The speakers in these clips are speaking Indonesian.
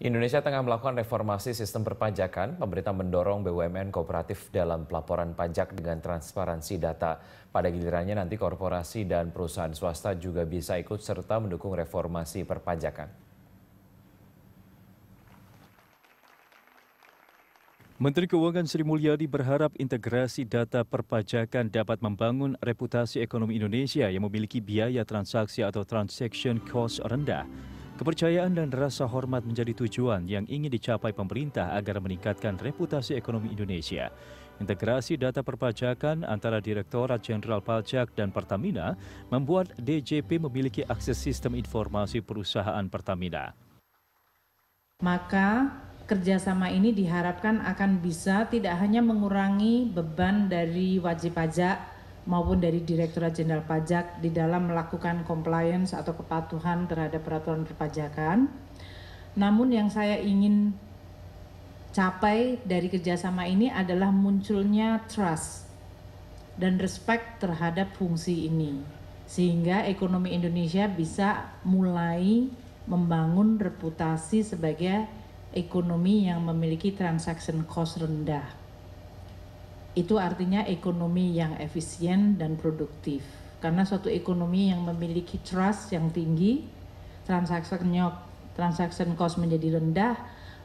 Indonesia tengah melakukan reformasi sistem perpajakan. Pemerintah mendorong BUMN kooperatif dalam pelaporan pajak dengan transparansi data. Pada gilirannya nanti korporasi dan perusahaan swasta juga bisa ikut serta mendukung reformasi perpajakan. Menteri Keuangan Sri Mulyadi berharap integrasi data perpajakan dapat membangun reputasi ekonomi Indonesia yang memiliki biaya transaksi atau transaction cost rendah. Kepercayaan dan rasa hormat menjadi tujuan yang ingin dicapai pemerintah agar meningkatkan reputasi ekonomi Indonesia. Integrasi data perpajakan antara Direktorat Jenderal Pajak dan Pertamina membuat DJP memiliki akses sistem informasi perusahaan Pertamina. Maka kerjasama ini diharapkan akan bisa tidak hanya mengurangi beban dari wajib pajak, maupun dari Direktorat Jenderal Pajak di dalam melakukan compliance atau kepatuhan terhadap peraturan perpajakan. Namun yang saya ingin capai dari kerjasama ini adalah munculnya trust dan respect terhadap fungsi ini. Sehingga ekonomi Indonesia bisa mulai membangun reputasi sebagai ekonomi yang memiliki transaction cost rendah itu artinya ekonomi yang efisien dan produktif. Karena suatu ekonomi yang memiliki trust yang tinggi, transaksinya transaction cost menjadi rendah,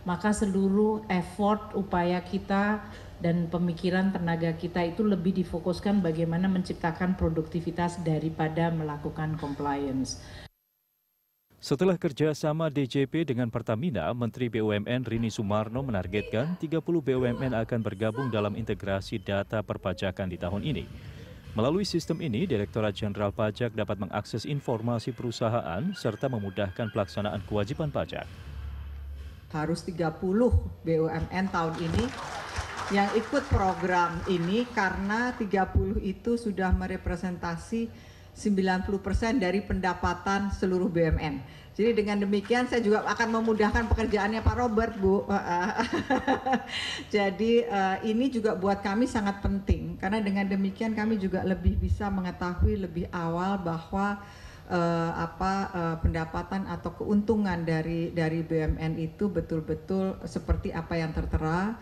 maka seluruh effort upaya kita dan pemikiran tenaga kita itu lebih difokuskan bagaimana menciptakan produktivitas daripada melakukan compliance. Setelah kerjasama DJP dengan Pertamina, Menteri BUMN Rini Sumarno menargetkan 30 BUMN akan bergabung dalam integrasi data perpajakan di tahun ini. Melalui sistem ini, Direktorat Jenderal Pajak dapat mengakses informasi perusahaan serta memudahkan pelaksanaan kewajiban pajak. Harus 30 BUMN tahun ini yang ikut program ini karena 30 itu sudah merepresentasi 90% dari pendapatan seluruh BUMN. Jadi dengan demikian saya juga akan memudahkan pekerjaannya Pak Robert, Bu. Jadi eh, ini juga buat kami sangat penting karena dengan demikian kami juga lebih bisa mengetahui lebih awal bahwa uh, apa uh, pendapatan atau keuntungan dari dari BUMN itu betul-betul seperti apa yang tertera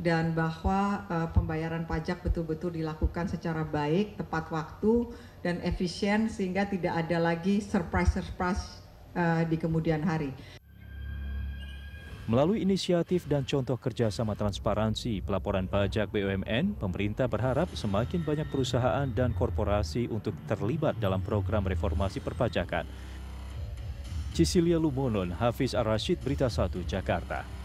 dan bahwa uh, pembayaran pajak betul-betul dilakukan secara baik, tepat waktu, dan efisien sehingga tidak ada lagi surprise-surprise uh, di kemudian hari. Melalui inisiatif dan contoh kerjasama transparansi pelaporan pajak BUMN, pemerintah berharap semakin banyak perusahaan dan korporasi untuk terlibat dalam program reformasi perpajakan. Cecilia Lumonon, Hafiz Arashid, Berita 1, Jakarta.